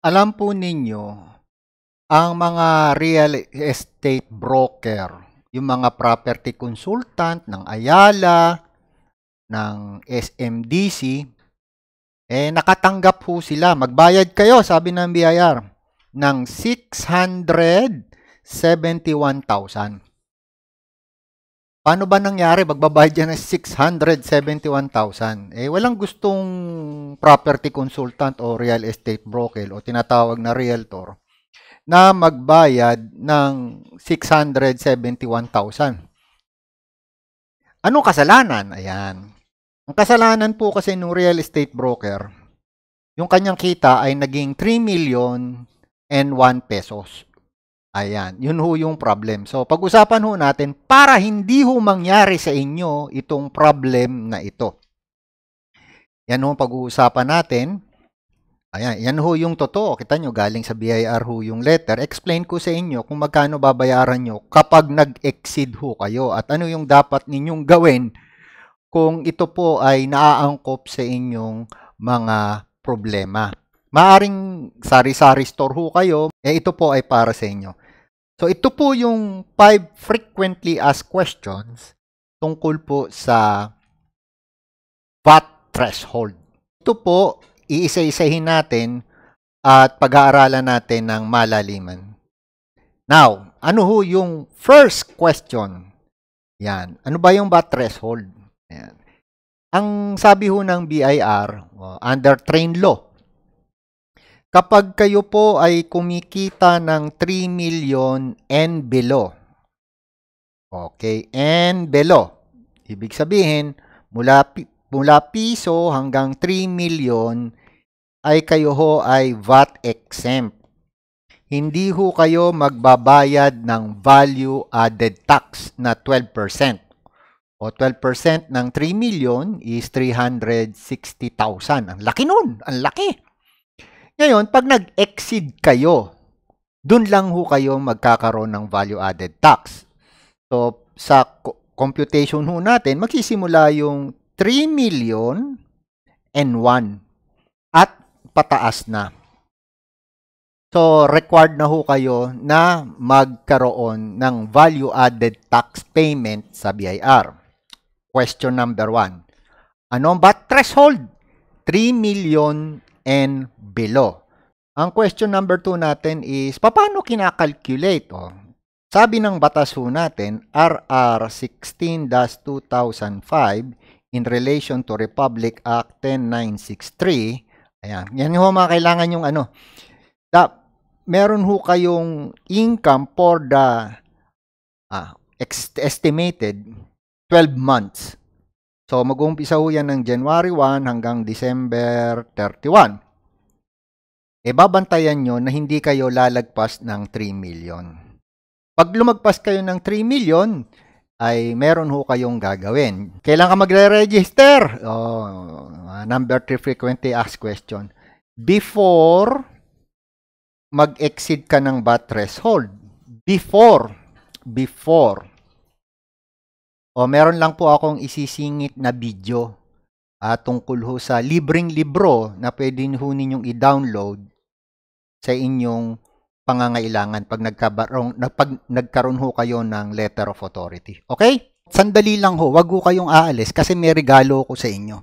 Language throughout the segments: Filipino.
Alam po ninyo, ang mga real estate broker, yung mga property consultant ng Ayala, ng SMDC, eh nakatanggap po sila. Magbayad kayo, sabi ng BIR, ng 671,000. Paano ba nangyari? Magbabayad yan ng 671,000. Eh, walang gustong property consultant o real estate broker o tinatawag na realtor na magbayad ng 671,000. Anong kasalanan? Ayan. Ang kasalanan po kasi ng real estate broker, yung kanyang kita ay naging 3 million and 1 pesos. Ayan, yun ho yung problem. So, pag-usapan ho natin para hindi ho mangyari sa inyo itong problem na ito. Yan ho pag-uusapan natin. Ayan, yan ho yung totoo. Kita nyo, galing sa BIR ho yung letter. Explain ko sa inyo kung magkano babayaran nyo kapag nag-exceed ho kayo at ano yung dapat ninyong gawin kung ito po ay naaangkop sa inyong mga problema. Maaring sari-sari store ho kayo, eh ito po ay para sa inyo. So ito po yung 5 frequently asked questions tungkol po sa VAT threshold. Ito po, iisa-isahin natin at pag-aaralan natin ng malaliman. Now, ano ho yung first question? Yan. Ano ba yung VAT threshold? Yan. Ang sabi ho ng BIR, under train law, Kapag kayo po ay kumikita ng 3 million and below. Okay, and below. Ibig sabihin, mula, mula piso hanggang 3 million ay kayo ho ay VAT exempt. Hindi ho kayo magbabayad ng value added tax na 12%. O 12% ng 3 million is 360,000. Ang laki nun! Ang laki! Ngayon, pag nag-exceed kayo, dun lang ho kayo magkakaroon ng value-added tax. So, sa computation ho natin, magsisimula yung 3 million and 1 at pataas na. So, required na ho kayo na magkaroon ng value-added tax payment sa BIR. Question number 1. Ano ba threshold? 3 million and below. Ang question number 2 natin is, paano kinakalculate? Oh, sabi ng batas ho natin, RR 16-2005 in relation to Republic Act 10963, ayan, yan ho mga kailangan yung ano, da, meron ho kayong income for the ah, estimated 12 months So, mag-uumpisa ho yan ng January 1 hanggang December 31. E babantayan nyo na hindi kayo lalagpas ng 3 million. Pag lumagpas kayo ng 3 million, ay meron ho kayong gagawin. Kailan ka magre-register? Oh, number 3 frequently asked question. Before mag-exceed ka ng VAT threshold. Before. Before. O meron lang po akong isisingit na video uh, tungkol ho sa libreng libro na pwede ho ninyong i-download sa inyong pangangailangan pag nagkaroon, na, pag nagkaroon ho kayo ng letter of authority. Okay? Sandali lang ho, wag ho kayong aalis kasi may regalo ko sa inyo.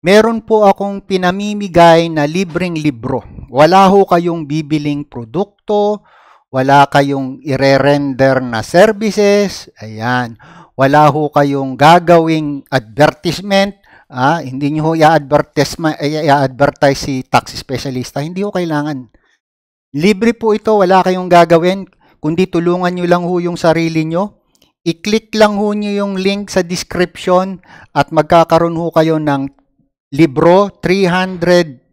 Meron po akong pinamimigay na libreng libro. Wala ho kayong bibiling produkto, wala kayong ire-render na services. Ayan wala ho kayong gagawing advertisement, ah, hindi nyo ho i-advertise, i-advertise si tax specialist hindi ho kailangan. Libre po ito, wala kayong gagawin, kundi tulungan nyo lang ho yung sarili nyo. I-click lang ho nyo yung link sa description at magkakaroon ho kayo ng libro, 313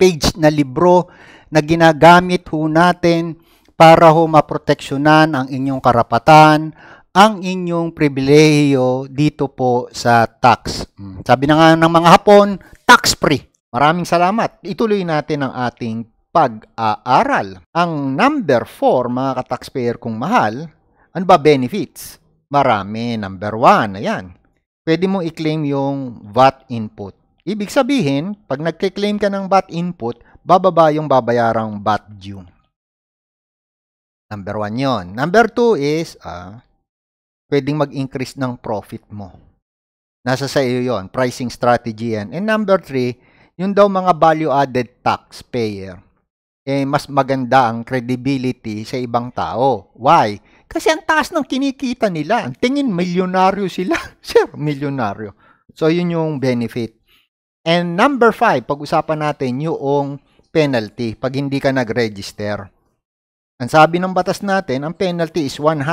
page na libro na ginagamit ho natin para ho maproteksyonan ang inyong karapatan, ang inyong pribilehiyo dito po sa tax. Hmm. Sabi na nga ng mga Hapon, tax free. Maraming salamat. Ituloy natin ang ating pag-aaral. Ang number 4, mga ka-taxpayer kung mahal, ano ba benefits? Marami. Number 1, ayan. Pwede mo i-claim yung VAT input. Ibig sabihin, pag nag-claim ka ng VAT input, bababa yung babayarang VAT due. Number 1 yon. Number 2 is, uh, pwedeng mag-increase ng profit mo. Nasa sa iyo yon pricing strategy yan. And number three, yung daw mga value-added taxpayer, eh mas maganda ang credibility sa ibang tao. Why? Kasi ang taas ng kinikita nila. Ang tingin, milyonaryo sila. Sir, milyonaryo. So, yun yung benefit. And number five, pag-usapan natin yung penalty pag hindi ka nag-register. Ang sabi ng batas natin, ang penalty is 100%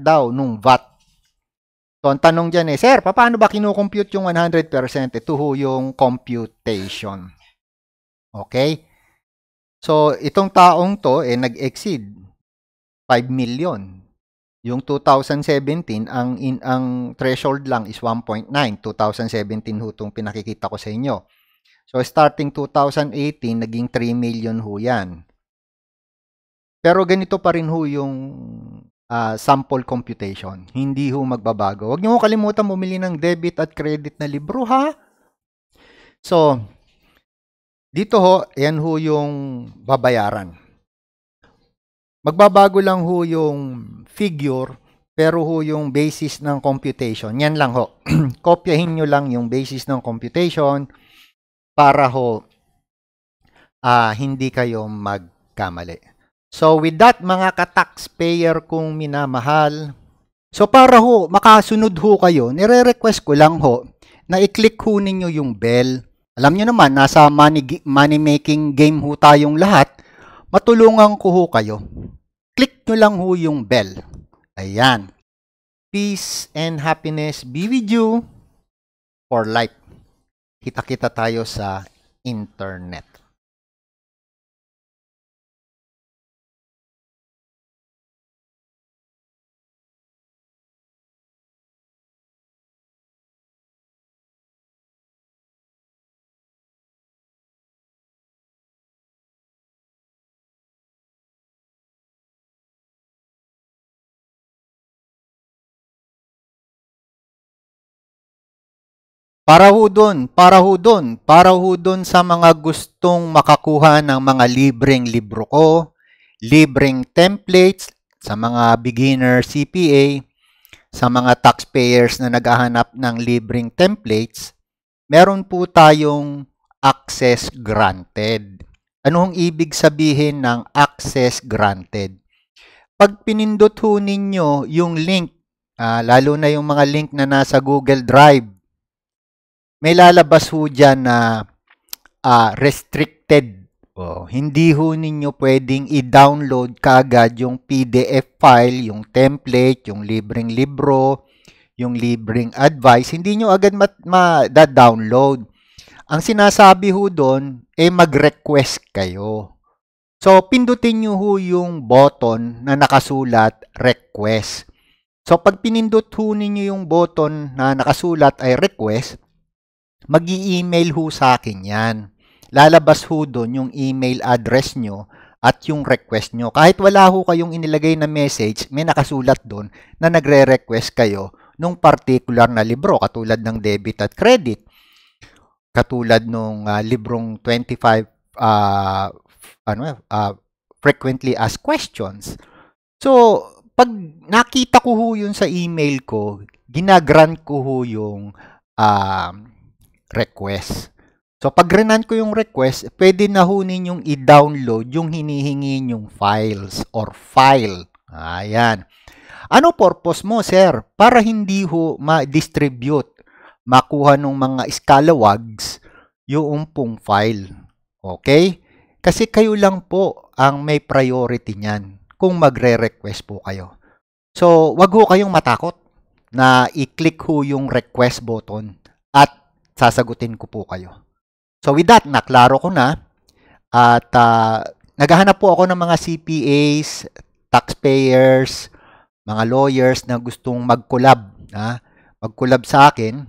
daw nung VAT. So, ang tanong dyan eh, Sir, paano ba kinukompute yung 100%? Ito ho yung computation. Okay? So, itong taong to, eh, nag-exceed 5 million. Yung 2017, ang, in, ang threshold lang is 1.9. 2017 ho itong pinakikita ko sa inyo. So, starting 2018, naging 3 million ho yan. Pero ganito pa rin ho yung uh, sample computation. Hindi ho magbabago. Huwag niyo ho kalimutan bumili ng debit at credit na libro ha. So, dito ho, yan ho yung babayaran. Magbabago lang ho yung figure pero ho yung basis ng computation. Yan lang ho. Kopyahin nyo lang yung basis ng computation para ho uh, hindi kayo magkamali. So with that mga ka-taxpayer kong minamahal, so para ho makasunod ho kayo, nire-request ko lang ho na i-click ho ninyo yung bell. Alam nyo naman, nasa money, money making game ho tayong lahat, matulungan ko ho kayo. Click nyo lang ho yung bell. Ayan. Peace and happiness be with you for life. Kita-kita tayo sa internet. Para ho doon, para ho doon, para ho doon sa mga gustong makakuha ng mga libreng libro ko, libreng templates sa mga beginner CPA, sa mga taxpayers na naghahanap ng libreng templates, meron po tayong access granted. Anong ibig sabihin ng access granted? Pag pinindot ho ninyo yung link, uh, lalo na yung mga link na nasa Google Drive, may lalabas ho dyan na uh, restricted. Oh, hindi ho ninyo pwedeng i-download kagad yung PDF file, yung template, yung libreng libro, yung libreng advice. Hindi nyo agad ma-download. Ang sinasabi ho doon, eh mag-request kayo. So, pindutin nyo ho yung button na nakasulat request. So, pag pinindot ho ninyo yung button na nakasulat ay request, mag email ho sa akin yan. Lalabas ho doon yung email address nyo at yung request nyo. Kahit wala ho kayong inilagay na message, may nakasulat doon na nagre-request kayo nung particular na libro katulad ng debit at credit. Katulad nung uh, librong 25 uh, ah, ano uh, frequently asked questions. So, pag nakita ko ho yun sa email ko, ginagrant ko ho yung uh, request. So, pag renan ko yung request, pwede na ho ninyong i-download yung hinihingi yung files or file. Ayan. Ano purpose mo, sir? Para hindi ho ma-distribute, makuha ng mga scalawags yung pong file. Okay? Kasi kayo lang po ang may priority niyan kung magre-request po kayo. So, wag ho kayong matakot na i-click ho yung request button sasagutin ko po kayo. So with that, naklaro ko na at uh, naghahanap po ako ng mga CPAs, taxpayers, mga lawyers na gustong mag-collab, ha? mag-collab sa akin.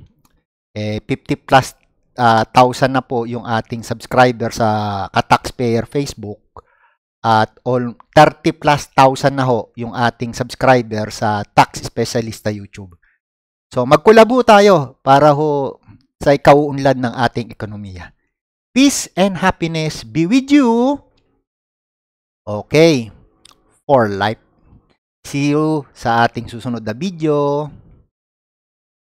Eh, 50 plus uh, thousand na po yung ating subscriber sa ka-taxpayer Facebook at all 30 plus thousand na ho yung ating subscriber sa Tax Specialista YouTube. So magkulabo tayo para ho sa ikauunlad ng ating ekonomiya. Peace and happiness be with you. Okay. For life. See you sa ating susunod na video.